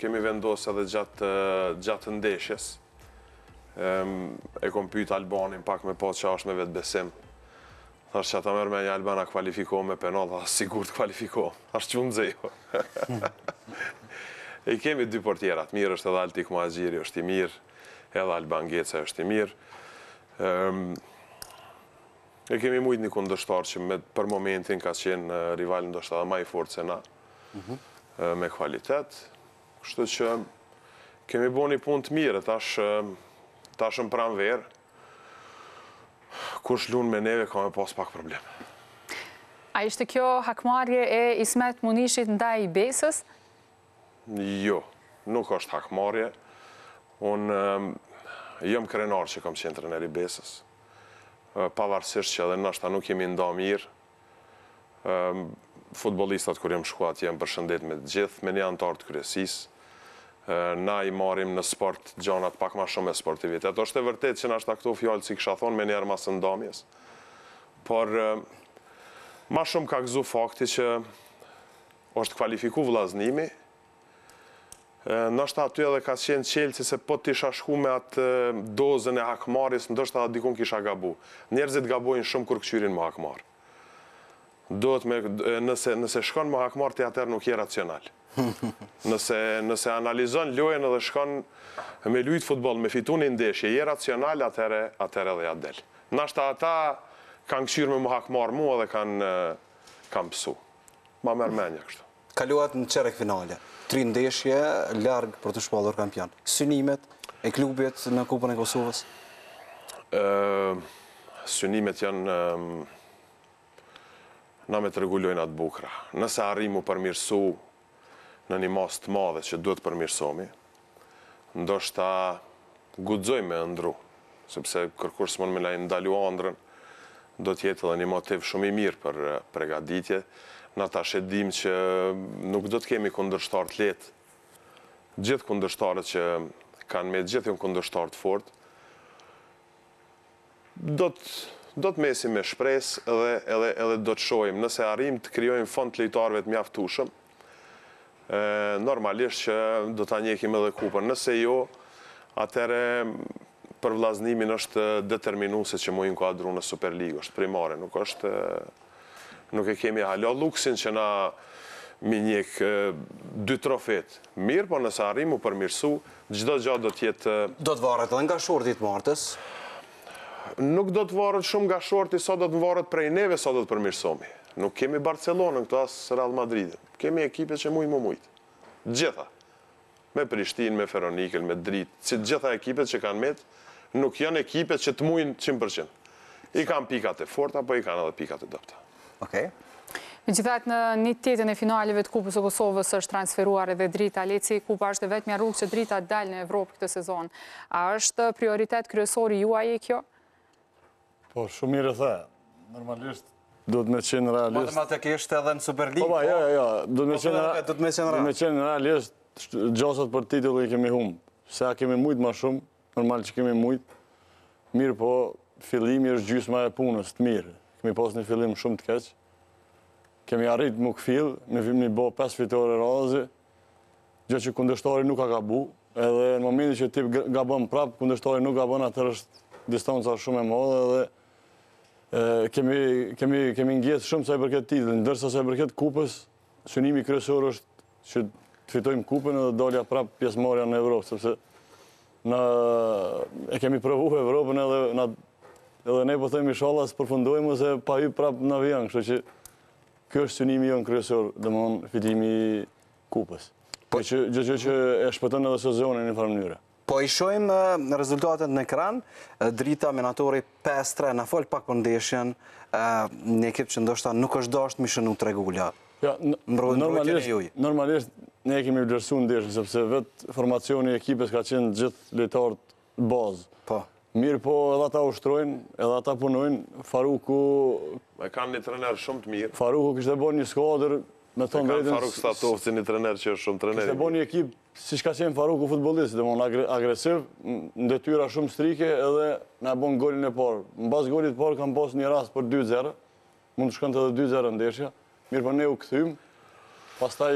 kemi vendosë edhe gjatë, gjatë ndeshjes. E kom pyta Albanin pak me po që është me vetë besim. Thash që ata mërë me një Albana kvalifiko me penal, dhe sigur të kvalifiko. Ashtë që në zejo. e kemi dy portjerat, mirë është edhe Altik Muajgjiri, është i mirë, edhe Alban Geca është i mirë. E kemi mujtë një kundështarë që për momentin ka qenë eh, rival në edhe ma i fort se na. Mhm. Eh, me kvalitet. Kështu që kemi bo një punë të mirë, tash, tash në pranë verë, kush lunë me neve, ka me pas pak probleme. A ishte kjo hakmarje e Ismet Munishit ndaj i besës? Jo, nuk është hakmarje. Unë jëmë krenar që kom qenë trener i besës. Pavarësisht që edhe nështë ta nuk jemi nda mirë futbolistat kur jëmë shkuat jëmë përshëndet me gjithë, me një antarë të kërësis, na i marim në sport gjanat pak ma shumë e sportivitet. Oshtë e vërtet që në ashtë aktu fjallë si kësha thonë me njerë masë ndamjes. Por, ma shumë ka gëzu fakti që është kvalifiku vlaznimi, Nështë aty edhe ka qenë qelë që se po të isha shku me atë dozën e hakmaris, nështë atë dikun kisha gabu. Njerëzit gabuin shumë kur këqyrin më hakmar nëse shkon më hakmarë të atër nuk je racional. Nëse analizon lojën edhe shkon me lujtë futbol, me fitun i ndeshje, je racional, atër edhe ja del. Nashta ata kanë këshirë me më hakmarë mua dhe kanë pësu. Ma mërë menja kështu. Kaluat në qerek finale, tri ndeshje, largë për të shpallur kampion. Synimet e klubit në kupën e Kosovës? Synimet janë na me të regullojnë atë bukra. Nëse arrimu përmirësu në një mos të madhe që duhet përmirësomi, ndoshta gudzoj me ndru, sepse kërkurës mund me lajnë ndalu andrën, do tjetë edhe një motiv shumë i mirë për eh, pregaditje, në ta shedim që nuk do të kemi kundërshtar të letë. Gjithë kundërshtarët që kanë me gjithë një kundërshtar të fort, do të do të mesim me shpres edhe, edhe, edhe do të shojmë. Nëse arrim të kryojmë fond të lejtarve të mjaftushëm, normalisht që do të anjekim edhe kupën. Nëse jo, atëre për vlaznimin është determinu se që mujnë kuadru në Superligë, është primare, nuk është... Nuk e kemi halo luksin që na mi njek dy trofet. Mirë, po nëse u përmirësu, gjdo gjatë do tjetë... Do të varet edhe nga shurë ditë martës, nuk do të varët shumë nga shorti, sa do të varët prej neve, sa do të përmirësomi. Nuk kemi Barcelonën, këto asë Real Madridin. Kemi ekipe që mujë më mujtë. Gjitha. Me Prishtin, me Feronikel, me Dritë. Që gjitha ekipe që kanë metë, nuk janë ekipe që të mujën 100%. I kanë pikat e forta, apo i kanë edhe pikat e dopta. Okej. Me gjithat në një tjetën e finaleve të kupës o Kosovës është transferuar edhe drita leci, kupa është vetë mja rrugë që drita dalë në Evropë këtë sezon. A është prioritet kryesori juaj e kjo? Po, shumë mirë e the. Normalisht, duhet me qenë realist. Matematikisht edhe në Superligë. Po, po. Jo, jo, jo, duhet me po, qenë po, realist. Duhet me qenë realisht, gjosat për titull i kemi humë. Se a kemi mujtë ma shumë, normal që kemi mujtë. Mirë po, fillimi është gjysma e punës, të mirë. Kemi pas një fillim shumë të keqë. Kemi arritë më këfilë, në fillim një bo 5 fitore razi, gjë që kundështori nuk ka gabu, edhe në momenti që tip gabon prapë, kundështori nuk gabon, atër është distanca shumë e modhe, kemi ngjetë shumë sa i përket titullin, ndërsa sa i përket kupës, synimi kryesor është që të fitojmë kupën dhe dolja prapë pjesëmarja në Evropë, sepse e kemi provu Evropën edhe ne po thëmi shala së përfundojmë ose pa ju prapë në avion, kështë që kjo është synimi jo në kryesor, po- dhe mon fitimi kupës. Gjë që e shpëtën edhe sezonin një farmënyre. Po i shojmë në rezultatet në ekran, drita menatori 5-3, në folë pak përndeshen, një ekip që ndoshta nuk është dasht më shënë nuk të regullja. Normalisht ne kemi vlerësu në deshën, sepse vetë formacioni e ekipes ka qenë gjithë letartë bazë. Po. Mirë po edhe ta ushtrojnë, edhe ta punojnë, Faruku... E kanë një trener shumë të mirë. Faruku kështë e bërë një skadrë Me thonë vetëm... Faruk Statovë, si një trener që është shumë trener. Kështë e bo një ekip, si shka qenë Faruk u futbolistë, dhe agresiv, në detyra shumë strike, edhe në e bo në golin e parë. Në basë golit parë, kam posë një rast për 2-0, mund të shkën të edhe 2-0 ndeshja, mirë për po ne u këthymë, pas taj,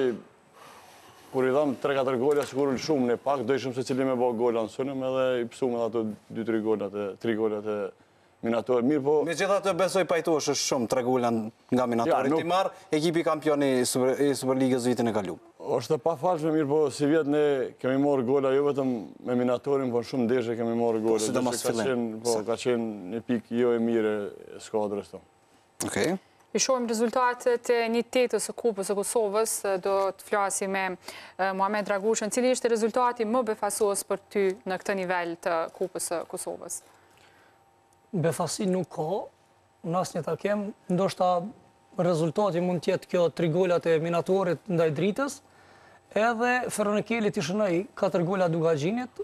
kur i dham 3-4 golja, kur në shumë në pak, dojshëm se cili me bo golja në sënëm, edhe i pësumë dhe ato 2-3 golja 3 minatorë mirë po... Me gjitha të besoj pajtu është shumë tregullan nga minatorit të marë, ekipi kampioni i Superligës vitin e kalu. është të pa falshme, mirë po, si vjetë ne kemi morë gola, jo vetëm me minatorin, po shumë deshe kemi morë gola. Po si të mas fillin? Po, ka qenë një pikë jo e mire e skadrës të. Oke. I shojmë rezultatet e një tetës e kupës e Kosovës, do të flasi me eh, Mohamed Dragushën, cili ishte rezultati më befasos për ty në këtë nivel të kupës e Kosovës? Befasi nuk ka, në asë një kemë, ndoshta rezultati mund tjetë kjo tri gollat e minatorit ndaj drites, edhe Fërënëkeli të shënëj 4 gollat duga gjinit,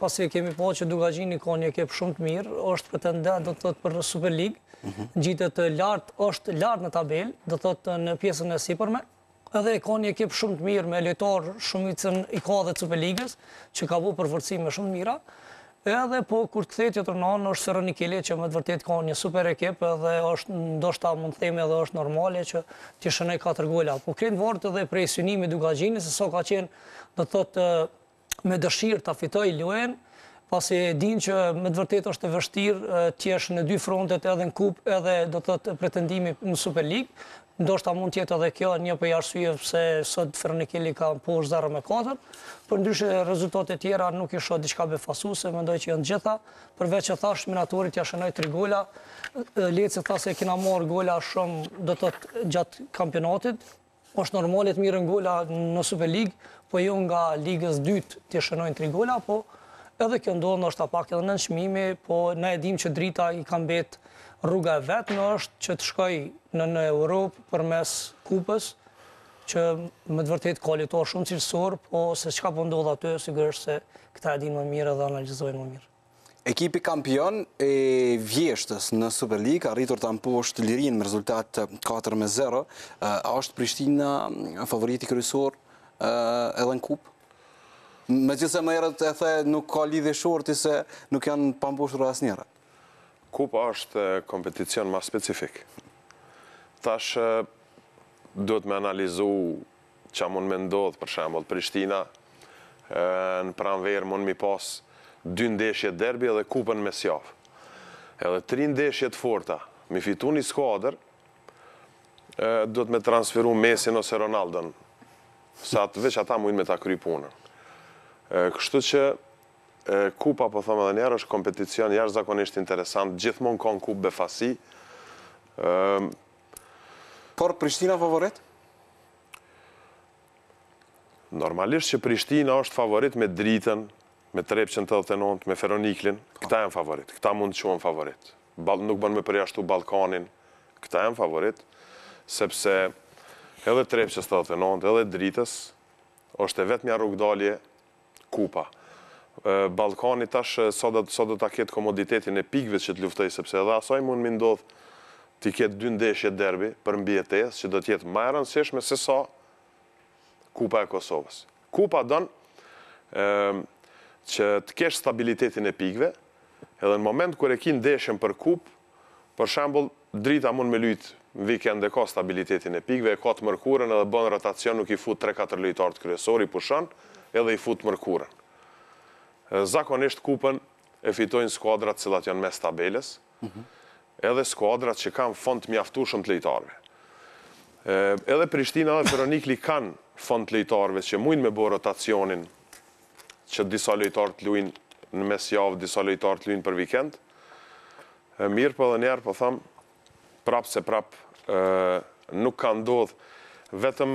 pasi kemi po që duga gjinit ka një kep shumë të mirë, është pretendent do të thotë për Super League, mhm. gjitët lartë, është lartë në tabel, do të thotë në pjesën e sipërme, edhe ka një kep shumë të mirë me lejtorë shumicën i ka dhe Super League-ës, që ka bu përfërcime shumë mira, Edhe po, kur të thejtë jetër nanë, është një Nikili që me të vërtit ka një super ekip edhe është ndoshta mund të themi edhe është normale që të shënej 4 gola. Po, krenë vartë edhe prej synimi duka gjinë, se so ka qenë, dhe thotë, me dëshirë të fitoj luenë, pasi e din që me të vërtet është të vështirë tjesh në dy frontet edhe në kup edhe do të të pretendimi në Super League, ndoshta mund tjetë edhe kjo një për jarësujë se sot Fernikeli ka po është zarë me kontër, për ndryshë rezultate tjera nuk isho diçka befasu, se më ndoj që jënë gjitha, përveç që thash minatorit jashënoj tri gola, letë se thasë e kina morë gola shumë do të të gjatë kampionatit, është normalit mirë në gola në Super League, po jo nga ligës dytë të shënojnë tri gola, po edhe kjo ndonë është apak edhe në nëshmimi, po ne edhim që drita i kam betë rruga vetë në është që të shkoj në në Europë për mes kupës, që më të vërtet kualitohë shumë cilësor, po se qka po ndodhë atë, sigurështë se këta edhim më mirë edhe analizojnë më mirë. Ekipi kampion e vjeshtës në Super League, arritur të amposht lirin më rezultat 4-0, a është Prishtina favoriti kërësor edhe në kupë? Me që se më erët e the nuk ka lidhe shorti se nuk janë pambushur asë njëra. Kupa është kompeticion ma specifik. Tash duhet me analizu që a mund me ndodhë, për shemblë, Prishtina, në pranverë mund mi pas dy ndeshje derbi edhe kupën me sjafë. Edhe tri ndeshje të forta, mi fitu një skuadrë, duhet me transferu Mesin ose Ronaldën, sa të veç ata mujnë me ta kry punën. Kështu që kupa, po thome dhe njerë, është kompeticion jashtë zakonisht interesant, gjithmonë konë kupë befasi. Por Prishtina favorit? Normalisht që Prishtina është favorit me dritën, me trepqën 89, nëndë, me Feroniklin, këta e në favorit, këta mund të shumë në favorit. Nuk bënë me përjashtu Balkanin, këta e në favorit, sepse edhe trepqës të nëndë, edhe dritës, është e vetë një rrugdalje, kupa. Balkani tash sot do ta ketë komoditetin e pikëve që të luftoj, sepse edhe asaj mund më ndodh ti ketë dy ndeshje derbi për mbi që do të jetë më e rëndësishme se sa kupa e Kosovës. Kupa don që të kesh stabilitetin e pikëve, edhe në moment kur e ke ndeshjen për kup, për shembull drita mund me lujtë, në vikend e ka stabilitetin e pikëve, e ka të mërkurën edhe bën rotacion, nuk i fut 3-4 lujtartë të kryesor pushon, edhe i futë mërkurën. Zakonisht kupën e fitojnë skuadrat cilat janë mes tabeles, edhe skuadrat që kanë fond të mjaftu shumë të lejtarve. Edhe Prishtina dhe Veronikli kanë fond të lejtarve që mujnë me bo rotacionin që disa lejtarë të luin në mes javë, disa lejtarë të luin për vikend. Mirë për po dhe njerë, për po thamë, prapë se prapë nuk ka ndodhë. Vetëm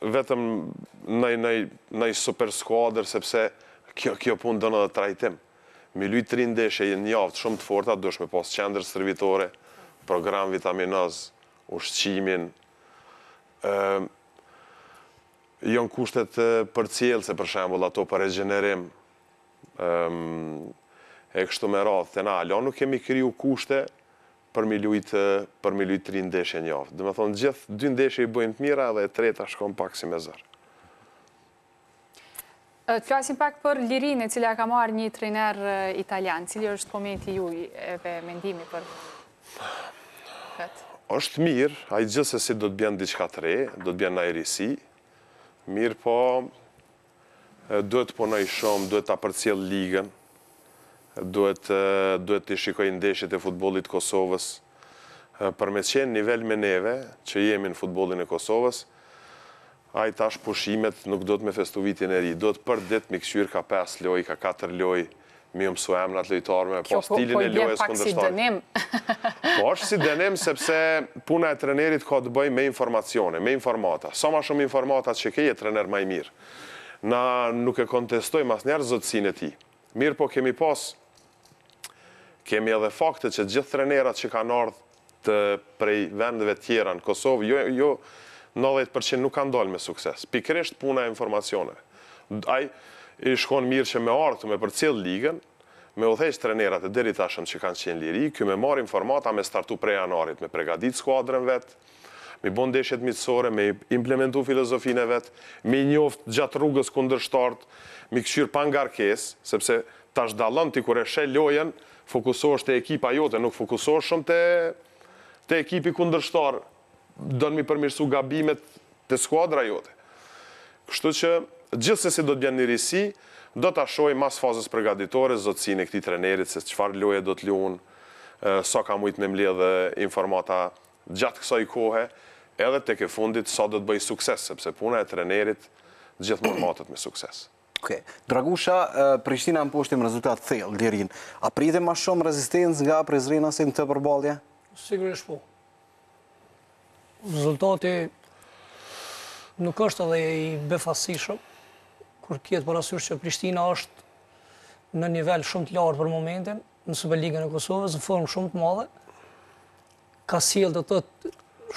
vetëm nëj, nëj, super skuadrë, sepse kjo, kjo punë dënë dhe trajtim. Mi lujtë të e një aftë shumë të forta, dush me posë qendrë servitore, program vitaminoz, ushqimin, ehm, jonë kushtet për cilë, se për shembol ato për regenerim, e, ehm, e kështu me radhë, të na, alo nuk kemi kriju kushte, për mi lujtë, për mi një tri Dhe me thonë, gjithë dy ndeshje i bëjnë të mira dhe treta shkon pak si me zërë. Të flasim pak për lirin e cilja ka marrë një trener italian, cilja është komenti ju e mendimi për këtë? është mirë, a i gjithë se si do të bjenë diqka të re, do të bjenë në erisi, mirë po duhet të ponoj shumë, duhet të apërcjel ligën, duhet të shikoj ndeshjet e futbolit Kosovës për me qenë nivel me neve që jemi në futbolin e Kosovës, aj tash pushimet nuk do të me festu vitin e ri. Do të për dit mi këshyrë ka 5 loj, ka 4 loj, mi umë suem lojtarme, po, po stilin po e lojës këndërshtarë. Kjo po i pak si dënim. Po është si dënim, sepse puna e trenerit ka të bëj me informacione, me informata. Sa ma shumë informata që keje trener maj mirë. Na nuk e kontestoj mas njerë zëtësin e ti. Mirë po kemi pasë, kemi edhe fakte që gjithë trenerat që kanë ardhë të prej vendeve tjera në Kosovë, jo, jo 90% nuk kanë dollë me sukses. Pikresht puna e informacione. Ai i shkon mirë që me ardhë me për cilë ligën, me udhëheq trenerat e deri tashëm që kanë qenë liri, kjo me marr informata me startu prej janarit, me pregadit skuadrën vet, me bën mitësore, miqësore, me implementu filozofinë vetë, vet, me njoft gjatë rrugës kundërshtart, me kshir pa ngarkesë, sepse tash dallon ti kur e sheh lojën, fokusohesh te ekipa jote, nuk fokusohesh shumë te te ekipi kundërshtar. Dënë mi përmirësu gabimet të skuadra jote. Kështu që se si do të bjenë një risi, do të ashoj mas fazës përgaditore, zotësin e këti trenerit, se qëfar loje do të lunë, sa ka mujtë me mlje dhe informata gjatë kësaj kohë, edhe të ke fundit sa do të bëjë sukses, sepse puna e trenerit gjithë mërmatët me sukses. Okay. Dragusha, Prishtina në poshtim rezultat thell, dirin. A prite ma shumë rezistencë nga Prizrena si në të përbalje? Sigurisht po. Rezultati nuk është edhe i befasishëm, kur kjetë për asyrë që Prishtina është në nivel shumë të larë për momentin, në Superligën e Kosovës, në formë shumë të madhe, ka sildë të të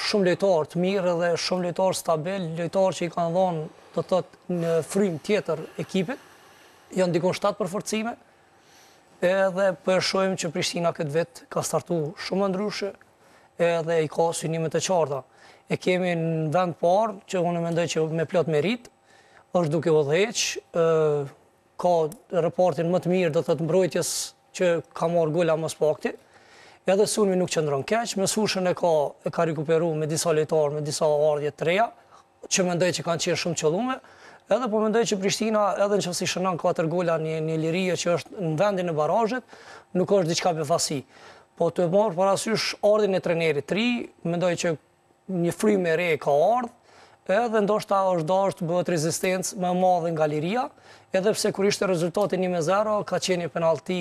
shumë lejtarë të mirë dhe shumë lejtarë stabil, lejtarë që i kanë dhonë do të thotë në frym tjetër ekipit, janë dikon 7 për forcime. Edhe po shohim që Prishtina këtë vit ka startuar shumë ndryshe, edhe i ka synime të qarta. E kemi në vend parë që unë mendoj që me plot merit, është duke u dhëhej, ë ka raportin më të mirë do të thotë mbrojtjes që ka marr gola më spakti. Edhe sulmi nuk qëndron keq, mësushën e ka e ka rikuperuar me disa lejtarë, me disa ardhje të reja që mendoj që kanë qërë shumë qëllume, edhe po mendoj që Prishtina, edhe në që si shënan 4 gola një, një lirije që është në vendin e barajët, nuk është diqka për fasi. Po të e morë për asysh ardhin e trenerit tri, mendoj që një fry me re ka ardh, edhe ndoshta është do është bëhet rezistencë më madhe nga liria, edhe pse kur ishte rezultati 1-0, ka qenë një penalti,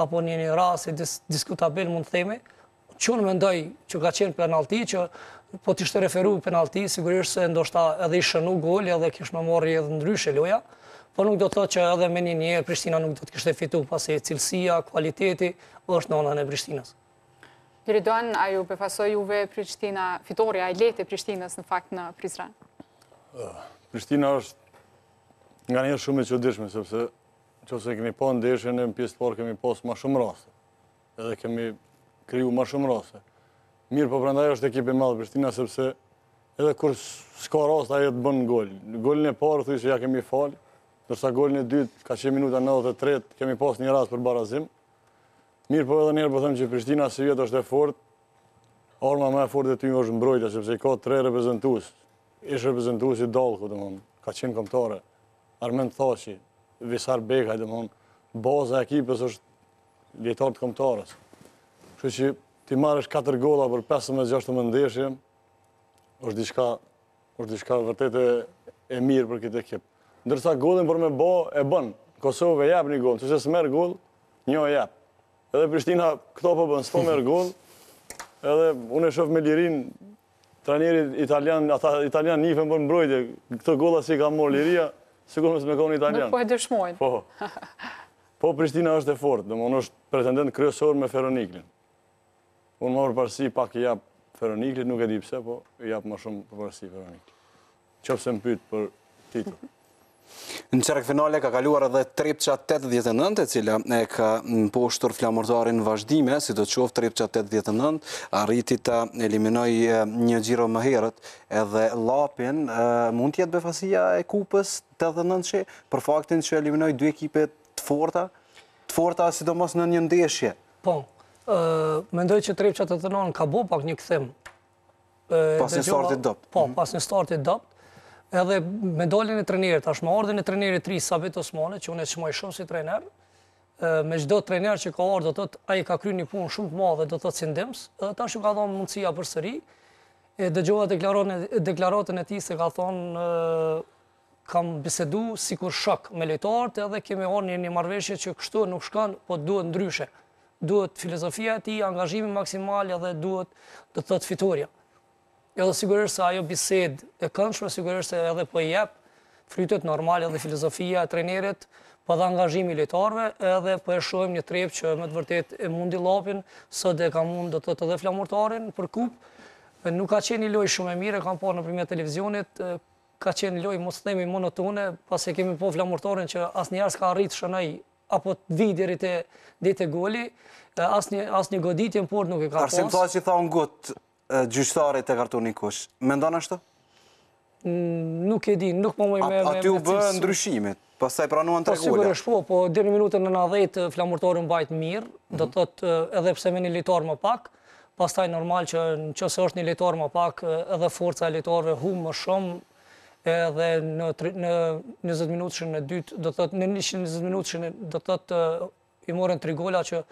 apo një një rasi diskutabil mund të themi, që mendoj më ndoj që ka qenë penalti, që po të ishte referu penalti, sigurisht se ndoshta edhe i shënu gol edhe kishë më mori edhe ndrysh e loja, po nuk do të thotë që edhe me një njerë, Prishtina nuk do të kishte fitu, pasi e cilsia, kualiteti, është në onën e Prishtinas. Heridon, a ju befasoj juve Prishtina, fitoria e i lete Prishtinas në fakt në Prizran? Prishtina është nga një shumë e qëdishme, sepse që ose kemi po ndeshën, në pjesë të kemi posë ma shumë rastë. Edhe kemi kriju ma shumë rase. Mirë po prendaj është ekipi madhë Prishtina, sepse edhe kur s'ka rast, aje të bënë gollin. Gollin e parë, thuj që ja kemi falë, nërsa gollin e dytë, ka që minuta 93, kemi pas një rast për barazim. Mirë po edhe njerë po thëmë që Prishtina së vjetë është e fort, arma me e fort e ty një është mbrojta, sepse i ka tre reprezentus, ishë reprezentus i dalë, ka qenë komptare, Armen Thashi, Visar Bekaj, të baza e ekipës është lejtarë të komptarës. Kështu që ti marrësh 4 gola për 15-16 ndeshje, është diçka, është diçka vërtet e e mirë për këtë ekip. Ndërsa gollën për me bë, e bën. Kosova jep një gol, se s'merr gol, një jo, jep. Edhe Prishtina këto po bën, s'po merr gol. Edhe unë e shoh me lirin trajnerit italian, ata italian nifën për mbrojtje. Këto gola si ka marr Liria, sigurisht mos me kanë italian. Po e dëshmojnë. Po. Po Prishtina është e fortë, domthonë është pretendent kryesor me Feroniklin. Unë morë përsi pak i japë Feroniklit, nuk e di pse, po i japë më shumë përsi Feroniklit. Qëpë se më pytë për titur. Në qërek finale ka kaluar edhe Trepqa 89, e cila e ka poshtur flamurtarin vazhdime, si do qovë Trepqa 89, arriti të eliminoj një gjiro më herët, edhe Lapin mund tjetë befasia e kupës 89 që, për faktin që eliminoj dy ekipe të forta, të forta mos në një ndeshje. Po, Mendoj që të që të të nënë ka bo pak një këthim. Pas një startit dopt. Po, mhm. pas një startit dopt. Edhe me dollin e trenirët, ashtë me ordin e trenirët tri, Sabit Osmane, që unë e shmoj shumë si trener, me gjdo trener që ka ordo do të a i ka kry një punë shumë të ma dhe do të të cindims, edhe ta shu ka dhonë mundësia për sëri, e dhe deklaratën e ti se ka thonë, kam bisedu si kur shak me lejtartë, edhe kemi orë një një marveshje që kështu nuk shkanë, po duhet ndryshe duhet filozofia ti, angazhimi maksimal dhe duhet të thot fitoria. Edhe sigurisht se ajo bised e këndshme, sigurisht se edhe po i jap frytet normal edhe filozofia e trenerit, për po dhe angazhimi lejtarve, edhe për po e shohim një trep që më të vërtet e mundi lapin, së dhe ka mund të të dhe flamurtarin për kup, nuk ka qenë një loj shumë e mire, kam parë në primja televizionit, ka qenë një loj, mos të monotone, pas e kemi po flamurtarin që asë njerës ka arritë shënaj apo të e deri te deri te goli, asnjë asnjë goditje në port nuk e ka pasur. Arsim thua që tha un gut gjyqtarit e kartoni kush. Mendon ashtu? Mm, nuk e di, nuk më mëjmë me... ty u bë ndryshimit, pasaj pranuan të regullat. Po, sigurisht po, po, dhe në minutën në nadhejtë flamurtorën bajtë mirë, do mhm. të edhe pse me një litorë më pak, pasaj normal që në se është një litorë më pak, edhe forca e litorëve hu më shumë, edhe në 20 minutëshën e dytë, do të të në 120 minutëshën do të të i morën tri gola që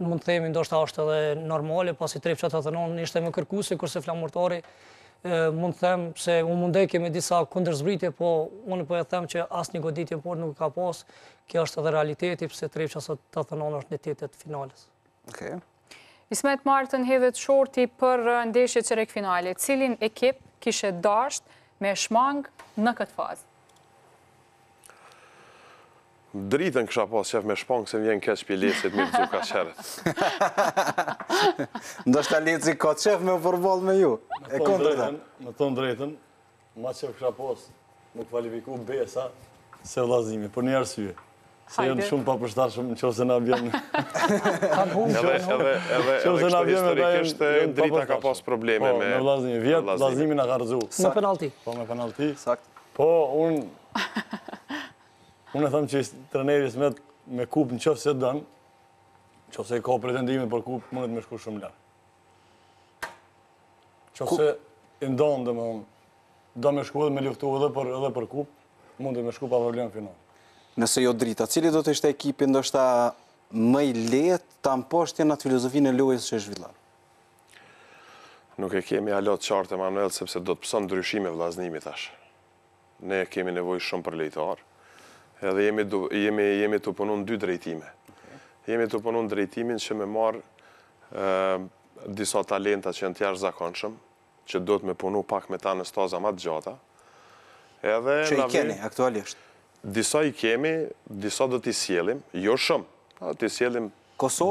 mund të themi ndoshta është edhe normale, pasi tri fqatë të nënë ishte me kërkusi, kurse flamurtori mund të them se u mundekje me disa kunder zbritje, po unë po e them që asë një goditje por nuk ka pas, kjo është edhe realiteti, pëse tri fqatë të të nënë është një tjetet finales. Oke. Ismet Martën hedhet shorti për ndeshje që rekë finale. Cilin ekip kishe dasht me shmangë në këtë fazë? Dritën kësha pas shef me shpangë, se më vjenë keq pje lecit, mirë gjuka qërët. Ndo shta leci ka të shef me përbol me ju. E kënë drejten? Në tonë drejten, ma qef kësha pas, më kvalifiku besa se vlazimi, për një arsye. Se janë shumë pa përshtarë shumë në qovë se në avion. Edhe historikisht e drita ka pas probleme me... Po, me vlazni vjetë, vlazimi në garëzu. Me penalti. Po, me penalti. Sakt. Po, unë... Unë e thëmë që i trenerjes me me kup në qovë se dënë, qovë se i ka pretendime për kup, më në të më shku shumë lakë. Qovë se i ndonë dhe me unë, me shku edhe me luftu edhe për kup, mund të me shku pa problem finalë nëse jo drita. Cili do të ishte ekipi ndoshta më i let të amposhtje në atë filozofinë e lojës që e zhvillar? Nuk e kemi alot qartë e Manuel, sepse do të pësën ndryshime vlaznimi tash. Ne kemi nevoj shumë për lejtar, edhe jemi të punun dy drejtime. Jemi të punun drejtimin që me marë disa talenta që në tjash zakonëshëm, që do të me punu pak me ta në staza matë gjata. Që i keni, aktualisht? disa i kemi, disa do t'i sjelim, jo shumë, do t'i sjelim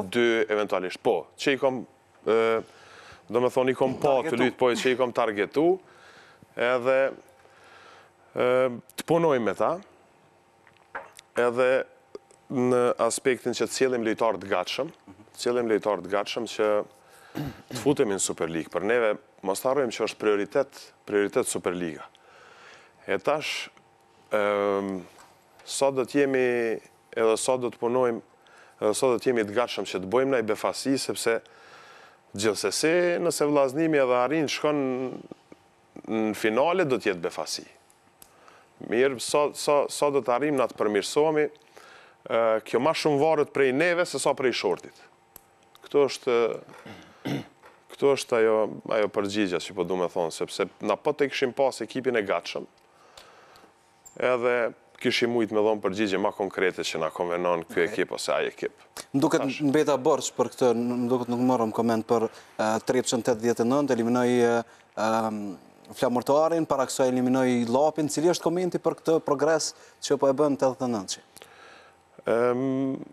dy eventualisht. Po, që i kom, do me thoni, i kom po të lytë, po që i kom targetu, edhe të punoj me ta, edhe në aspektin që të sjelim lejtar të gatshëm, të sjelim lejtar të gatshëm që të futemi në Super League, për neve mos të që është prioritet Super Liga. E tash, sot do të jemi edhe sot do të punojmë, edhe sot do të jemi të gatshëm që të bëjmë ndaj befasi sepse gjithsesi nëse vllaznimi edhe arrin shkon në finale do të jetë befasi. Mirë, sot so, so do të arrim të përmirësohemi. kjo më shumë varet prej neve se sa prej shortit. Kto është kto është ajo ajo përgjigje që po du me thonë sepse na po të këshim pas ekipin e gatshëm. Edhe kishë i mujtë me dhonë përgjigje ma konkrete që nga konvenon këj ekip ose aj ekip. Më duket në beta bërqë për këtë, më duket nuk mërëm komend për 389, eliminoj flamortuarin, para kësua eliminoj lopin, cili është komendi për këtë progres që po e bënë 89 që?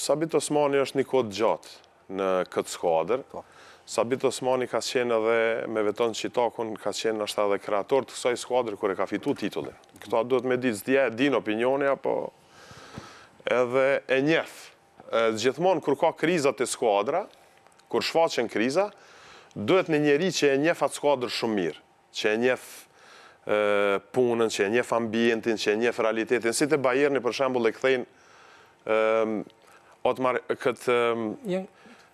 Sabit Osmani është një kod gjatë në këtë skuadrë, po. Sabit Osmani ka qenë edhe me veton Qitakun, ka qenë është edhe kreator të kësaj skuadrë e ka fitu titullin. Këto duhet me ditë zdje, din opinioni, apo edhe e njef. Gjithmonë, kër ka krizat e skuadra, kër shfaqen kriza, duhet në njeri që e njef atë skuadrë shumë mirë, që e njef punën, që e njef ambientin, që e njef realitetin. Si të bajerni, për shembul, e këthejnë, otmar, këtë...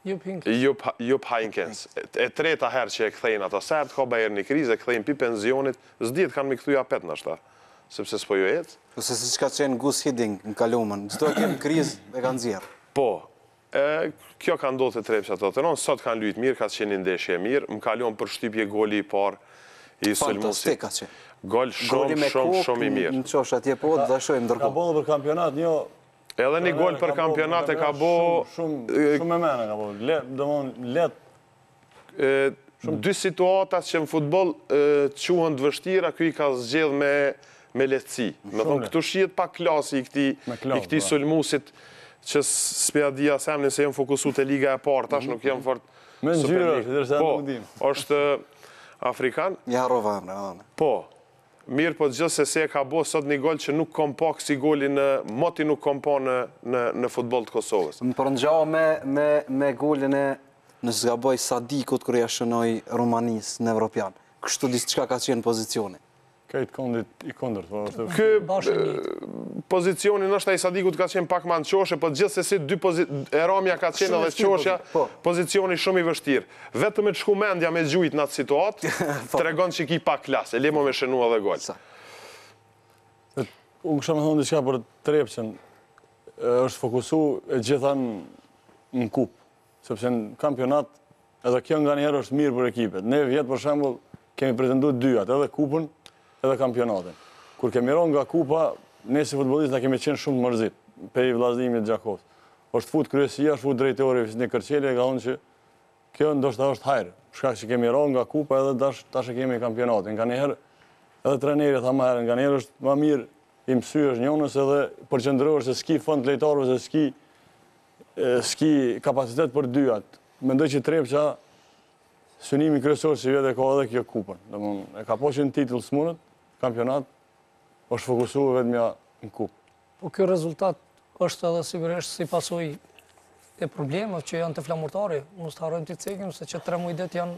Jup jo Hinkens. Jo jo e treta herë që e këthejnë ato sërtë, ka bëjër një krizë, e këthejnë pi penzionit, zdijet kanë mi këthuja petë në ashta, sepse s'po ju jetë. Ose si që ka qenë Gus Hiding në kalumën, zdo e kemë krizë e kanë zjerë. Po, kjo ka ndodhë të trepë që ato të nënë, sot kanë lujtë mirë, ka qenë një ndeshje e mirë, më kalion për shtypje goli i parë i Sulmusit. Fantastika që. Gol shumë, shumë, shumë i mirë. në atje po, dhe shojmë ndërkohë. Ka bëndë për kampionat, një Edhe një gol për kampionat e ka bo... Shumë e mene ka bo, dëmonë, letë. Dy situatat që në futbol quhen të vështira, kjo i ka zgjedh me letësi. Me thonë, këtu shqiet pa klasi i këti po. sulmusit që s'pja di asemni se jem fokusu të liga e partë, ashtë mhm. nuk jem fort... Me në gjyrë po, është, dhe dhe dhe dhe dhe dhe dhe dhe dhe dhe anë. Po mirë po të gjithë se se ka bo sot një gol që nuk kom po kësi goli në, moti nuk kom po në, në, futbol të Kosovës. Më përëndjau me, me, me golin e në zgaboj Sadikut kërë jashënoj Romanis në Evropian. Kështu disë qka ka qenë pozicioni? Kajtë kondit i kondër, po... Kë pozicionin është ai i sadikut ka qenë pak më në çoshe, po gjithsesi dy pozicione Eramia ka qenë edhe çoshja, po, po. pozicioni shumë i vështirë. Vetëm me shku mendja me gjujt në atë situatë, po. tregon se ki pa klasë, lemo me shënu edhe gol. Unë kështë me thonë në diska për trepqen, është fokusu e gjithan në kupë, sepse në kampionat edhe kjo nga njerë është mirë për ekipet. Ne vjetë për shambull kemi pretendu dyat, edhe kupën edhe kampionatin. Kur kemi ronë nga kupa, ne si futbolist në kemi qenë shumë mërzit, i vlasnimit Gjakovës. është fut kryesia, është fut drejtori, visit një kërqelje, ka onë që kjo ndoshta është hajrë, shka që kemi ronë nga kupa edhe dash, tash e kemi kampionatin. Nga njëherë, edhe trenerit tha ma herë, nga njëherë është ma mirë, i mësy është njënës edhe përqëndërër se s'ki fënd të lejtarëve, se s'ki, e, s'ki kapacitet për dyat. Mendoj që trep që synimi kryesor që vjetë e ka edhe kjo kupën. Dhe e ka poqen s'munët, kampionat, është fokusuar vetëm ja në kupë. Po kjo rezultat është edhe sigurisht si pasojë e problemet që janë të flamurtari, mos të harrojmë të cekim se që tre mujdet janë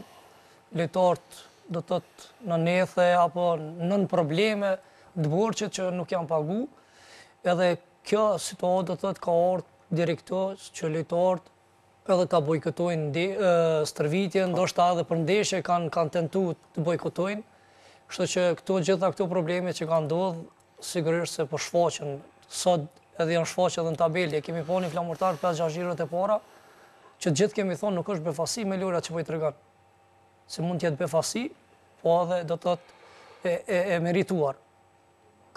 lejtart do të të në nethe apo në në probleme të borqet që nuk janë pagu edhe kjo situatë do të të ka orë direktos që lejtart edhe ta bojkotojnë stërvitjen, do shta edhe për ndeshe kanë tentu të bojkotojnë Kështu që këto gjitha këto probleme që ka ndodhë, sigurisht se për po shfaqen, sot edhe janë shfaqen dhe në tabelë e kemi po një flamurtar 5-6 gjirët e para, që gjithë kemi thonë nuk është befasi me lura që pojtë rëganë, se mund të jetë befasi, po edhe do të thotë e, e, e merituar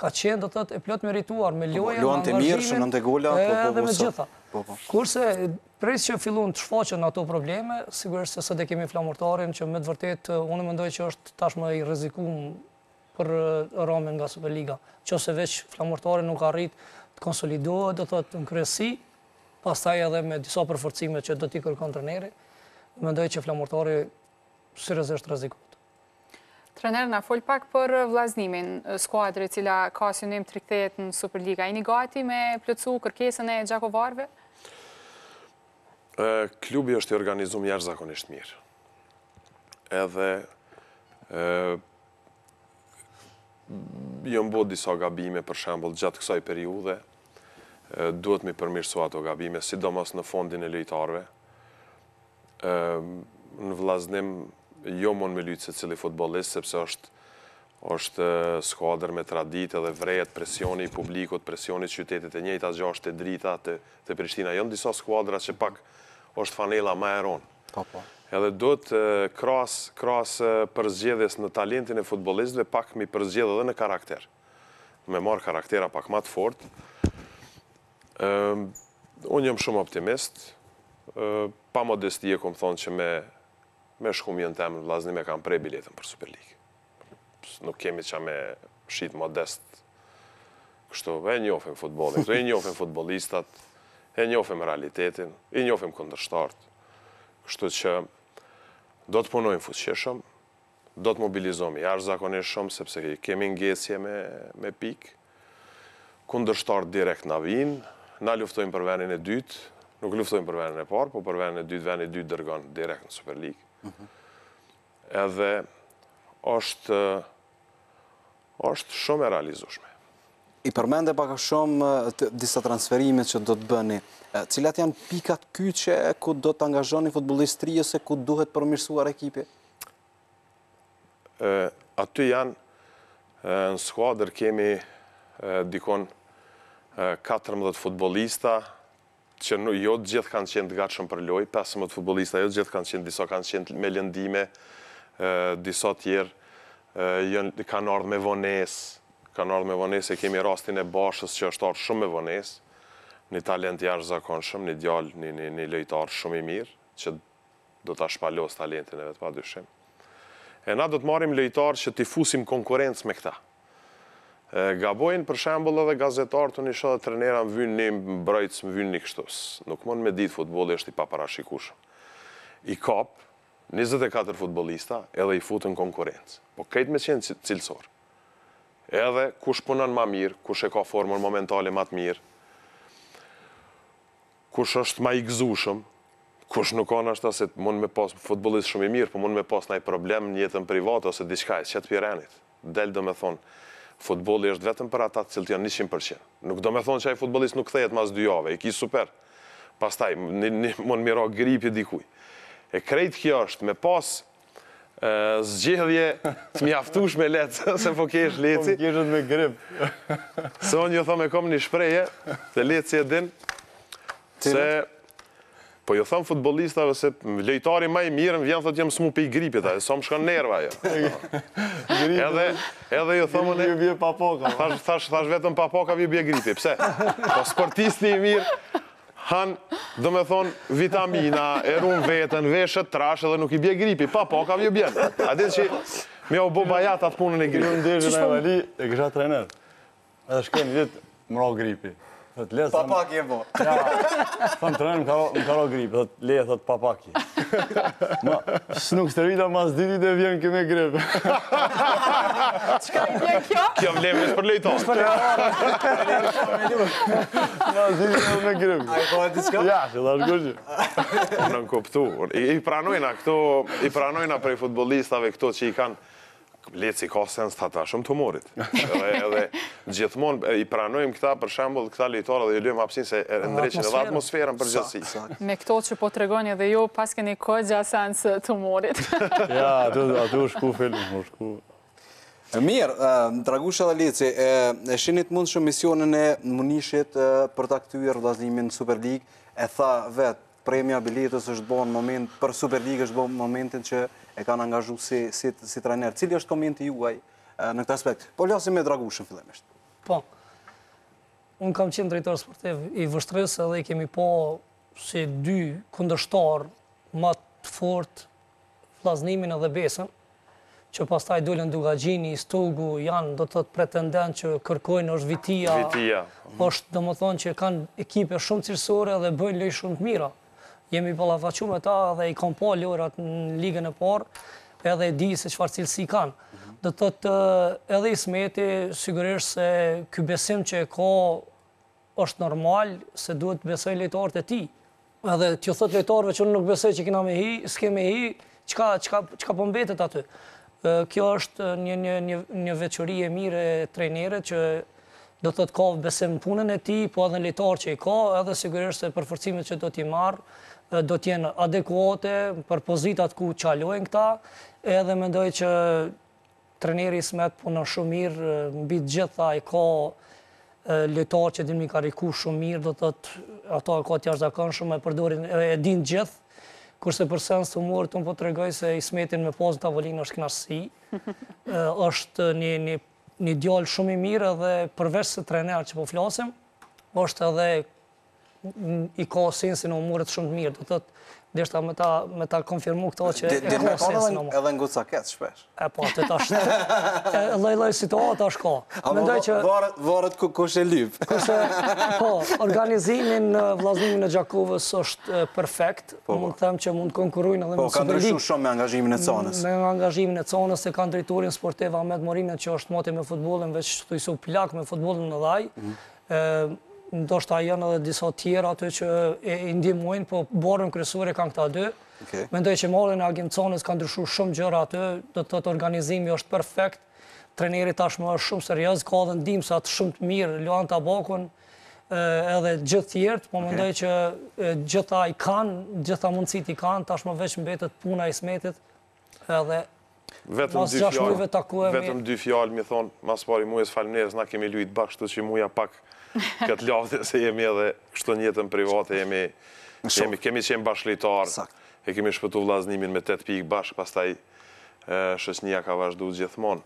ka qenë do të thotë e plot merituar me po, po, lojën e Luan të mirë, shënon të gola, po po po. Edhe me gjitha. Po po. Kurse Prisë që fillun të shfaqen ato probleme, sigurisht se së dhe kemi flamurtarin që me të vërtet, uh, unë mëndoj që është tashmë i rizikum për uh, ramen nga Superliga, që se veç flamurtarin nuk arrit të konsolidohet, dhe thotë në kresi, pas taj edhe me disa përforcime që do t'i kërkon më mëndoj që flamurtarin së rëzështë rizikum. Trener, na fol pak për vlaznimin, uh, skuadre cila ka synim të në Superliga. Ini gati me plëcu kërkesën e Gjakovarve? Klubi është i organizumë jashtë mirë. Edhe jënë jo bodë disa gabime, për shembol, gjatë kësaj periude, duhet mi përmirësu ato gabime, sidomos në fondin e lejtarve. Në vlaznim, jo mon me lytë se cili futbolist, sepse është është skuadr me traditë dhe vrejet, presjoni i publikut, presjoni i qytetit e njëjta gjo është e drita të Prishtina. Jënë disa skuadra që pak është fanela ma e ronë. Po, po. Edhe do të kras përzgjedhjes në talentin e futbolistve pak mi përzgjedhë dhe në karakter. Me marë karaktera pak matë fort. Unë jëmë shumë optimist. Pa modesti e këmë thonë që me shkumë jënë temë në vlasnime kam prej biletën për Super League. Nuk kemi që me shqitë modest. Kështu, e njofim futbolin, e njofim futbolistat e njofim realitetin, i njofim këndërshtart. Kështu që do të punojmë fuqishëm, do të mobilizohemi jashtë shumë, sepse kemi ngecje me, me pikë, këndërshtart direkt në vinë, na luftojmë për venin e dytë, nuk luftojmë për venin e parë, po për venin e dytë, venin e dytë dërgonë direkt në Super League. Mhm. Edhe është, është shumë e realizushme. I përmende paka shumë disa transferimet që do të bëni. Cilat janë pikat kyqe ku do të angazhoni futbolistri ose ku duhet përmirësuar ekipi? Aty janë në skuadër kemi dikon 14 futbolista që jo të gjithë kanë qenë të gatshëm për loj, 15 futbolista jo të gjithë kanë qenë, disa kanë qenë me lëndime, disa tjerë kanë ardhë me vonesë, ka nërë me vënes e kemi rastin e bashës që është arë shumë me vënes, një talent jashtë zakonë shumë, një djallë, një lejtarë shumë i mirë, që do të shpallos talentin e vetë pa dyshim. E na do të marim lejtarë që t'i fusim konkurencë me këta. Gabojnë për shembol edhe gazetarë të një shodhe trenera më vynë një më brejtës më vynë një kështus. Nuk mund me ditë futbol e është i paparashikushëm. I kapë 24 futbolista edhe i futën konkurencë. Po kajtë me qenë cilësorë edhe kush punën ma mirë, kush e ka formën momentale ma të mirë, kush është ma i gëzushëm, kush nuk anë është asit mund me pas futbolist shumë i mirë, po mund me pas nëjë problem një jetën private, ose diçka që qëtë pjerenit. Del do me thonë, futbol është vetëm për atatë cilë të janë 100%. Nuk do me thonë që ajë futbolist nuk thejet ma së dyjave, i ki super. Pastaj, mund mira gripi dikuj. E krejt kjo është me pas zgjedhje të mjaftush me letë, se po kesh po, leci. Po keshët me grip. Se onë një thëmë e kom një shpreje, dhe leci e din, se... Po jo thëmë futbolistave se lejtari ma i mirë më vjenë thëtë jemë smu i gripit, e sa më shkon nerva jo. Edhe ju thëmë në... ju bje papoka. Thash vetëm papoka vje bje gripit, pse? Po sportisti i mirë, han, dhe me thonë, vitamina, erun vetën, veshët, trashë dhe nuk i bje gripi. Pa, pa, po, ka vjë bjenë. A ditë që me o bo bajat atë punën e gripi. Në ndërgjën po- e vali, e kësha trener. Edhe shkemi ditë, mëro gripi. Papaki e po. Thëmë të rënë në karo gripë, të le, thëtë papaki. Ma, shnuk së të rrita mas ditit e vjen këme gripë. Qëka i vjen kjo? Kjo më lemë, nështë për lejton. Nështë për lejton. Mas ditit dhe vjenë me gripë. A i po e të Ja, që da shkoqë. Në në kuptu. I pranojna këto, i pranojna prej futbolistave këto që i kanë leci ka sens të ata shumë të morit. Edhe gjithmon i pranojmë këta për shambull këta lejtore dhe i lëmë apsin se ndreqin edhe atmosferën për gjithësi. Me këto që po të regoni edhe jo, pas keni ka gjatë sens të morit. Ja, atë u shku film, u shku... Mirë, Dragusha dhe Leci, e shenit mund shumë misionin e munishit për të aktuar vlazimin Super League, e tha vetë, premja biletës është bo në moment, për Superligë është bo në momentin që e kanë angazhu si, si, trener. Cili është komenti juaj eh, në këtë aspekt? Po lasim me Dragushën, fillemisht. Po, unë kam qenë drejtor sportiv i vështresë edhe i kemi po si dy kundërshtar matë të fort flaznimin edhe besën, që pas taj dollën Dugagjini, Stogu, janë do të të pretendent që kërkojnë është vitia, vitia. është do më thonë që kanë ekipe shumë cilësore dhe bëjnë lëjë shumë të mira jemi balafaqu me ta dhe i kompo lorat në ligën e parë edhe di se qëfar cilësi kanë. Dhe të të eh, edhe i smeti sigurisht se kë besim që e ka është normal se duhet të besoj lejtarët e ti. Edhe të ju thët lejtarëve që nuk besoj që kina me hi, s'ke me hi, që ka pëmbetet po aty. Eh, kjo është një veqëri e mire e trejnire që do të të ka besim në punën e ti, po edhe në lejtarë që i ka, edhe sigurisht se përforcimet që do t'i marrë, do t'jenë adekuate për pozitat ku qalojnë këta, edhe mendoj që treneri smet punën shumë mirë, mbi të gjitha i ka lëta që dinë mi ka riku shumë mirë, do të thotë ato ka të zakon shumë e përdorin, e din të gjithë, kurse për sens të murë, të po të regoj se i smetin me pozë në tavolinë është knasësi, është një, një, një djallë shumë i mirë, edhe përveç se trajner që po flasim, është edhe i ka sensin e umurët shumë të mirë, të tëtë dërsta me ta konfirmu këta që e ka sensin e umurët. Edhe në gutë ketë shpesh. E po, të ashtë. shte. Lej, lej, situatë është ka. A po, më Vërët, ku kush e lypë. Kushe, po, organizimin në vlazimin në Gjakovës është perfekt. Po, mund po. të them që mund konkurujnë edhe me superlip. Po, ka ndryshu shumë me angazhimin e conës. Me angazhimin e conës e që është moti me veç të i me futbolin në dhaj. Mhm ndoshta janë edhe disa tjera aty që e ndimojnë, po borën kryesore kanë këta dy. Mendoj që mallin e Agimconës kanë ndryshuar shumë gjëra aty, do të thotë organizimi është perfekt. Trajneri tashmë është shumë serioz, ka dhe ndihmësa të shumë të mirë Luan Tabakun edhe gjithë tjertë, po mendoj që gjitha i kanë, gjitha mundësit i kanë, tashmë veç mbetet puna i smetit, edhe Vetëm dy fjalë, vetëm dy mi thon, mas pari muaj falënderes na kemi luajt bashkë, që muja pak këtë lafëtë se jemi edhe kështu njëtën private, kemi qenë bashkëlejtarë, e kemi shpëtu vlaznimin me 8 pikë bashkë, pas taj shësënja ka vazhdu gjithmonë.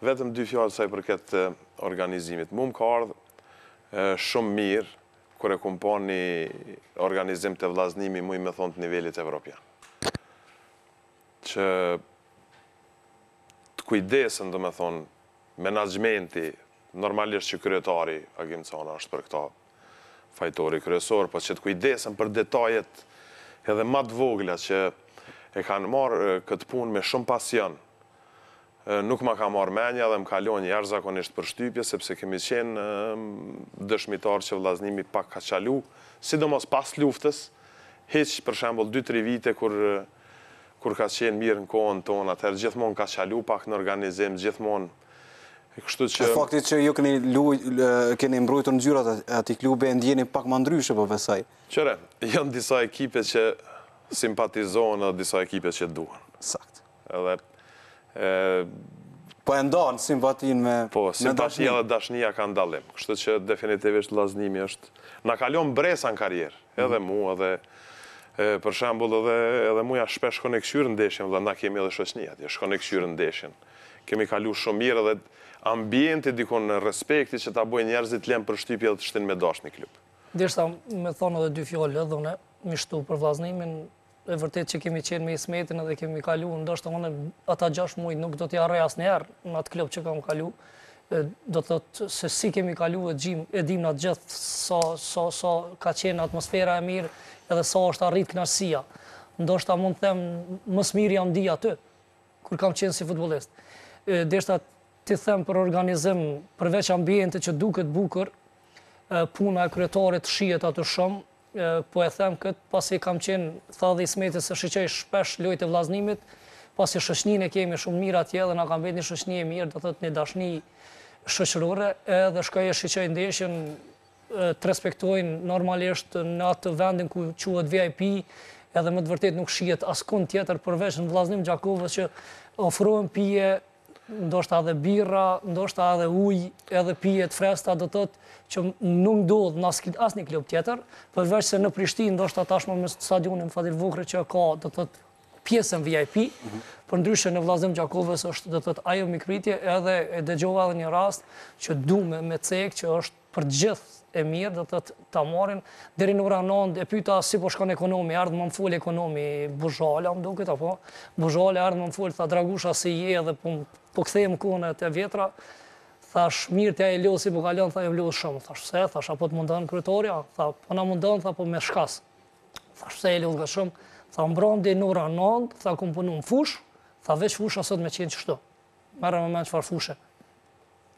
Vetëm dy fjallë saj për këtë organizimit. Mu më ka ardhë shumë mirë, kër e kumponi organizim të vlaznimi, më i me thonë të nivellit evropian. Që të kujdesën, dhe me thonë, menajmenti, normalisht që kryetari Agim Cana është për këta fajtori kryesor, po që të kujdesen për detajet edhe matë vogla që e kanë marë këtë pun me shumë pasion. Nuk ma ka marë menja dhe më kalonjë jash zakonisht për shtypje, sepse kemi qenë dëshmitar që vlaznimi pak ka qalu, sidomos pas luftës, heqë për shembol 2-3 vite kur kur ka qenë mirë në kohën tonë, atëherë gjithmonë ka qalu pak në organizim, gjithmonë Kështu që... E faktit që ju keni, keni mbrojtë në gjyrat ati klube e ndjeni pak më ndryshe për po vesaj. Qëre, janë disa ekipe që simpatizohen dhe disa ekipe që duhen. Sakt. Edhe... Po e ndonë simpatin me dashnija. Po, simpatia dhe dashnija ka ndalim. Kështu që definitivisht laznimi është... Na kalion bresa në karjerë, edhe mhm. mu, edhe... për shambull edhe, edhe muja shpesh shkone këshyrë në deshin, dhe na kemi edhe shosnijat, shkone këshyrë në deshin. Kemi kalu shumë mirë edhe ambienti, dikon në respekti që ta bojnë njerëzit lem për shtypje dhe të shtin me dash një klub. Dishtë ta me thonë edhe dy fjollë, dhe une, mishtu për vlaznimin, e vërtet që kemi qenë me ismetin edhe kemi kalu, ndoshtë të mëne ata gjash mujt nuk do t'ja rejas njerë në atë klub që kam kalu, do të të se si kemi kalu e e dim në atë gjithë sa ka qenë atmosfera e mirë edhe sa është arrit kënarsia. Ndoshta mund të them, mësë mirë jam di aty, kur kam qenë si futbolist. Dishtë ti them për organizim, përveç ambijente që duket bukur, puna e kryetorit shihet atë shumë, po e them kët, pasi kam qenë i ismetës së shiqej shpesh e vllaznimit, pasi shoqninë kemi shumë mirë atje dhe na kanë vënë shoqni e mirë, do të thotë një dashni shoqërore, edhe shkoj e shiqej ndeshën të respektojnë normalisht në atë vendin ku quhet VIP, edhe më të vërtet nuk shihet askund tjetër përveç në vllaznim Gjakovës që ofrohen pije ndoshta edhe birra, ndoshta edhe uj, edhe pijet, fresta, do tëtë që nuk ndodhë në asë një klub tjetër, përveç se në Prishtin, ndoshta tashmë me stadionin Fadil Vukre që ka, do tëtë, pjesën VIP, për ndryshë në vlazim Gjakovës është, do tëtë, ajo mikritje, edhe e dëgjova edhe një rast që du me cek, që është për gjithë e mirë, dhe të të marrin. dheri në ura nëndë, e pyta si po shkon ekonomi, ardhë më më full ekonomi, bëzhala, më duke të po, bëzhala, ardhë më më full, tha dragusha si je, dhe po, po këthej më kone të vjetra, tha shmirë të ja e lusë i bukalon, tha e më lusë shumë, tha shpëse, tha shpo të mundon kërëtoria, tha po na mundon, tha po me shkas, tha shpëse e lusë ka shumë, tha më bronë dhe në ura tha tha më punu më fush, tha veç fush asot me qenë qështu, mërë me me fushë,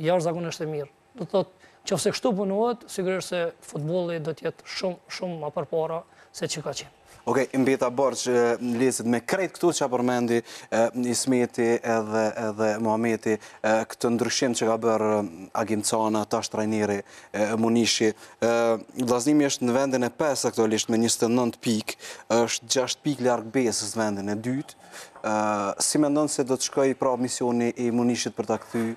është e mirë, do qëfëse kështu punuat, sigurisht se futbolit do tjetë shumë, shumë ma para se që ka qenë. Ok, okay, mbita borë që lisit me krejt këtu që a përmendi Ismeti edhe, edhe Muhameti, këtë ndryshim që ka bërë Agim Cana, ta shtrajniri, Munishi. Vlaznimi është në vendin e 5 aktualisht me 29 pik, është 6 pik ljarë besës në vendin e 2. Si me ndonë se do të shkoj pra misioni i Munishit për ta këthy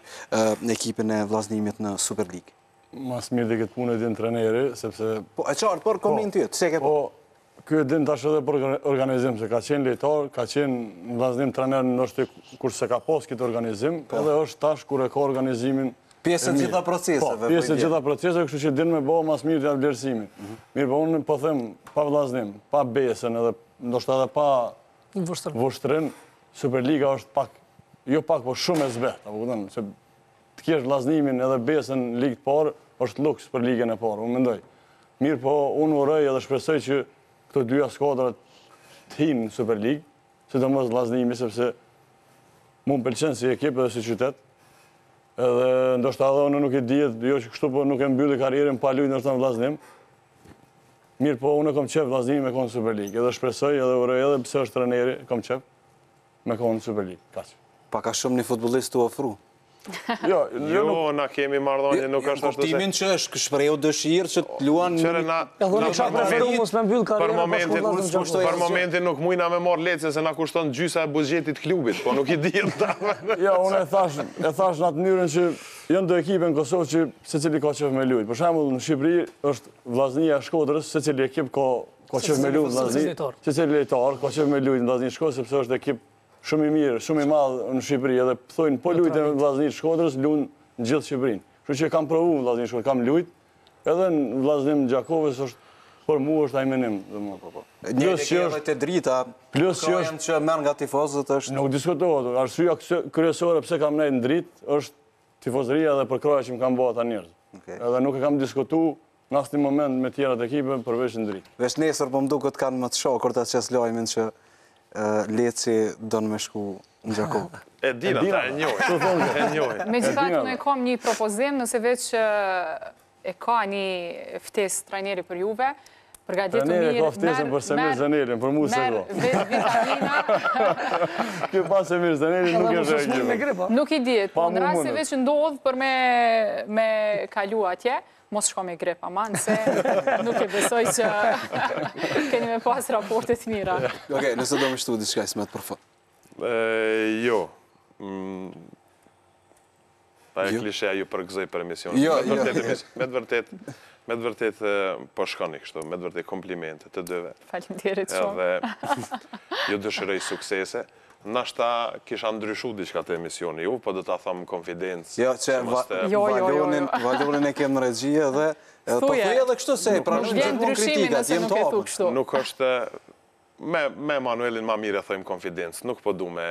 në ekipin e Vlaznimit në Super League? mas mirë dhe këtë punë e din treneri, sepse... Po, e qartë, por kom një në tyët, se ke po? Po, kjo e din të ashtë edhe për organizim, se ka qenë lejtar, ka qenë në vazhdim trener në është kur se ka posë këtë organizim, po. edhe është tash kur e ka organizimin Pjesë të gjitha proceseve. Po, pjesë po, gjitha proceseve, kështu që din me bo mas mirë të atëblerësimi. Mhm. Mirë, po unë po them, pa vlasnim, pa besën, edhe ndoshtë edhe pa vështërin, Superliga është pak, jo pak, po shumë e zbet, se të kjesh vlasnimin edhe besën ligë të parë, është luks për ligën e parë, unë mendoj. Mirë po, unë urej edhe shpresoj që këto dyja skodrat të hinë në Superligë, se të mësë lasnimi, sepse mu më pëlqen si ekipë dhe si qytetë, edhe ndoshtë edhe unë nuk i djetë, jo që kështu po nuk e mbyllë i karirën pa lujtë në vlasnim, mirë po unë e kom qepë vlasnimi me konë Superligë, edhe shpresoj edhe urej edhe pëse është treneri, kom qepë me konë Superligë, kaqë. Pa ka shumë një futbolist të ofru? Jo, jo, jo na kemi marrëdhënie, jo, nuk jo, është ashtu. Kuptimin që është shprehu dëshirë që të luan. Qëre na, na ka preferuar mos më mbyll karrierën. Për momentin, për, për, momentin nuk mujna me marr lecën se na kushton gjysa e buxhetit klubit, po nuk i di. jo, unë e thash, e thash në atë mënyrën që jo ndo ekipën Kosovë që secili ka çfarë me luaj. Për shembull, në Shqipëri është Vllaznia Shkodrës, secili ekip ka ka çfarë me luaj Vllaznia. Secili lojtar ka çfarë me luaj Vllaznia Shkodrës sepse është ekip shumë i mirë, shumë i madhë në Shqipëri, edhe pëthojnë po lujtë e vlazni të shkodrës, lujnë në gjithë Shqipërinë. Që që kam provu në vlazni shkodrës, kam lujtë, edhe në vlaznim Gjakovës është, por mu është ajmenim. Po. Njës që është, plus që është, që mërë nga tifozët është... Nuk diskutohet, arsua kryesore pëse kam nejtë në dritë, është tifozëria dhe përkroja që më kam bëha ta njërë. Edhe nuk e kam diskutu në asti moment me tjera të ekipën përveshë në dritë. Vesh nesër për po mdu këtë kanë më të shokër të që që... Eh, leci do në me shku në Gjakovë. E dina, ta e njojë. Me gjithatë, në kom një propozim, nëse veç eh, e ka një ftes trajneri për juve, Trajneri ka ftesën për Semir Zanerin, për mu se ko. Kjo pa Semir Zanerin nuk e shë e kjo. Nuk i ditë, po, në rrasë e veç ndodhë për me kalu atje, mos shko me grip, aman, se nuk e besoj që keni me pas raportet mira. Oke, nëse do më shtu, di shkaj, smet për fa. Jo. Ta mm, e jo? klisheja ju përgëzoj për emision. Jo, jo. Me të vërtet, me të vërtet, po shkoni kështu, me të vërtet komplimente të dyve. Falim shumë. Dhe ju dëshëroj suksese. Nështë kisha ndryshu diçka të emisioni ju, po dhe ta thamë konfidencë. Jo, që jo, jo, jo, valionin e kemë në regjia dhe... Po e edhe kështu se, pra në gjithë kritika, Nuk është... Me Manuelin ma mire thëjmë konfidencë, nuk po du me...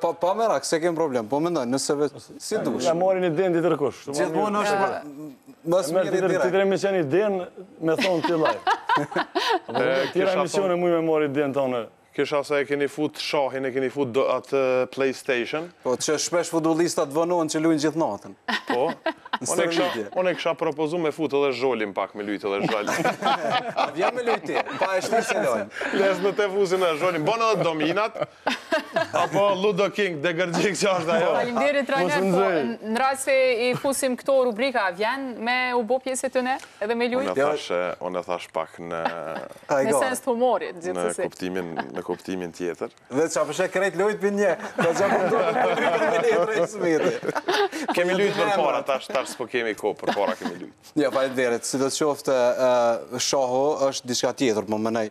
Po, po me rakë, se kemë problem, po me nëse vetë... Si të vëshë? Në marin i den të tërkush. Gjithë mund është... Më së të i direkë. Ti të remi den me thonë të të lajë. Tira emisione mu me mori den të kësha se e keni fut shahin, e keni fut atë Playstation. Po, që shpesh futbolistat vënohen që lujnë gjithë natën. Po, unë e kësha propozu me fut edhe zholim pak me lujtë edhe zholim. A me lujti, pa e shtë si lojnë. Lesë në te fuzi me zholim, bon edhe dominat, apo Ludo King, dhe gërgjik që është ajo. Palimderi trajnë, po në rrasë se i fusim këto rubrika, vjen me u bo pjesë të ne, edhe me lujtë? Unë e thash pak në... Në sens të humorit, gjithë kuptimin tjetër. Dhe që apëshe krejt lujt për një, dhe që apëshe krejt lujt për një, dhe që apëshe krejt lujt për një, dhe që apëshe krejt lujt për para, dhe që apëshe krejt lujt për një, dhe që apëshe krejt lujt për një,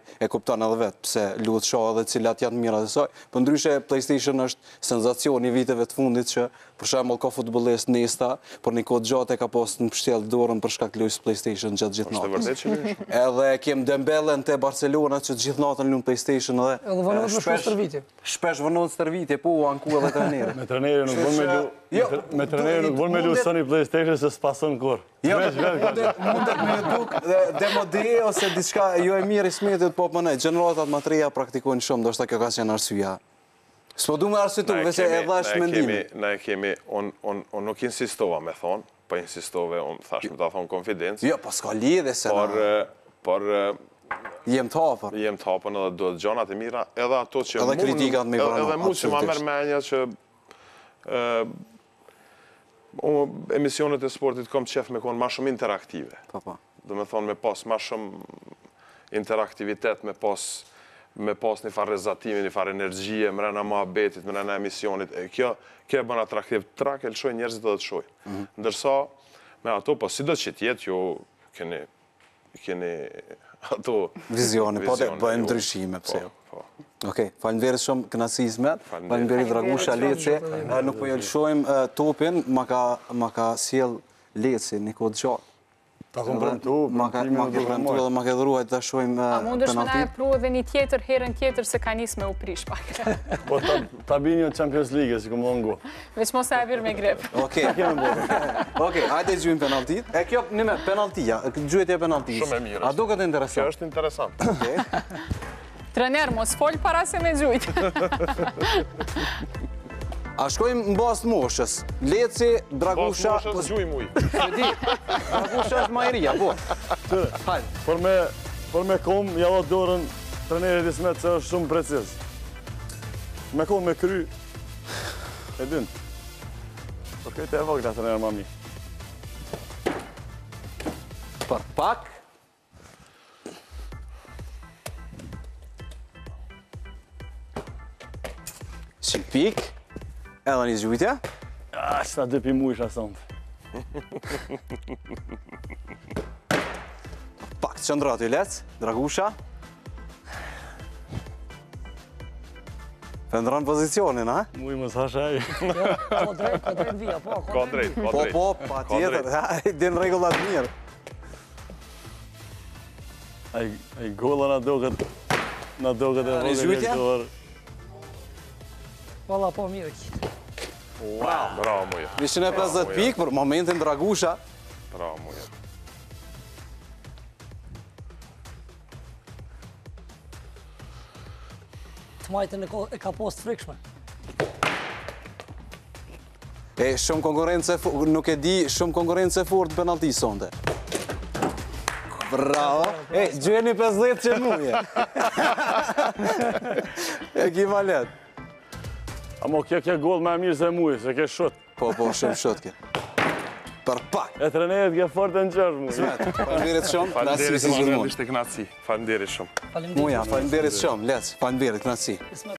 dhe që apëshe krejt lujt për një, dhe që apëshe krejt lujt për dhe që apëshe krejt lujt për lujt për një, dhe që apëshe krejt lujt për një, që që Për shembull ka futbolist Nesta, por një kohë gjatë ka pas në pështjell dorën për shkak lojës PlayStation gjatë gjithë natës. që Edhe kem Dembellen te Barcelona që gjithë në luan PlayStation dhe edhe vonon shpesh shërbitje. Shpesh në shërbitje, po u anku edhe trajneri. me trajnerin nuk vonë me lu. Jo, me trajnerin nuk vonë me lu Sony PlayStation se spason kur. Jo, mund të më duk dhe demodi ose diçka jo e po, po matria praktikojnë shumë, ndoshta kjo ka arsyeja. S'po du me arsitur, vese e dhe është mendimi. Na e kemi, on nuk insistova me thonë, pa po insistove, on thash me ta thonë konfidencë. Jo, pa po s'ka lidhe se na... Por... Jem të hapën. Jem të hapën edhe do të gjonat e mira, edhe ato që... Edhe kritikat me i brana, absolutisht. Edhe mund që ma menja që... Emisionet e sportit kom qef me konë ma shumë interaktive. Pa, po, pa. Do me thonë me pas ma shumë interaktivitet, me pas me pas një farë rezatimi, një farë energjie, në ma betit, në emisionit, e kjo, kjo e bën atraktiv, trak e lëshoj njerëzit dhe të shoj. Mhm. Ndërsa, me ato, po si do që tjetë, jo, keni, keni ato... Vizioni, po të bëjmë jo. ndryshime, pëse jo. Po, po. Oke, falën verës shumë kënasizme, falën verës dragusha leci, nuk po jelëshojmë eh, topin, ma ka siel leci, një kodë gjatë. Ta kom premtu, ma ke premtu dhe ma ke dhruaj të shojmë penaltit. A eh, mund është me na e pru edhe një tjetër, herën tjetër, se ka njësë me u prish pak. Po ta bini një jo Champions League, si këmë longu. Veç mos e e virë me grepë. Oke, oke, ajte gjujmë penaltit. E kjo, një me, penaltia, gjujet e penaltis. Shumë e mirës. A do këtë interesant? Kjo është interesant. Trener, mos folë para se me gjujtë. A shkojmë në basë moshës, leci, dragusha... Basë moshës gjuj muj. Se di, dragusha është majrija, po. Tërë, për me kom, jalo të dorën trenerit i dismet, që është shumë preciz. Me kom, me kry, e dynë. Për po këjtë e vëllë këta trenerë mami. Për pak... Pik, Edhe një zhujtja? A, që dëpi mu isha sëndë. Pak të qëndrë i lecë, Dragusha. Të ndranë pozicionin, a? Muj më sa shaj. Jo, po drejt, po drejt vija, po. po Ko drejt, po drejt. Po, po, pa tjetër, a din regullat mirë. A i gollë në do këtë... Në do këtë e ah, rogën e shdoërë. Po, po, mirë, Bravo, muja. 150 pikë për momentin Dragusha. Bravo, muja. Të majtën e ka post frikshme. E shumë konkurence, nuk e di, shumë e fort penalti sonde. Bravo. E, gjeni 50 që muje. E kima letë. Amo, kjo kjo gol me mirë zë mujë, se kjo shot. Po, po, shumë shut kjo. Për pak. E të rënejët të fort në qërë mujë. Zmet, falimderit shumë, lasë si zë mundë. Falimderit shumë, lasë i si zë mundë. Falimderit shumë, lasë i si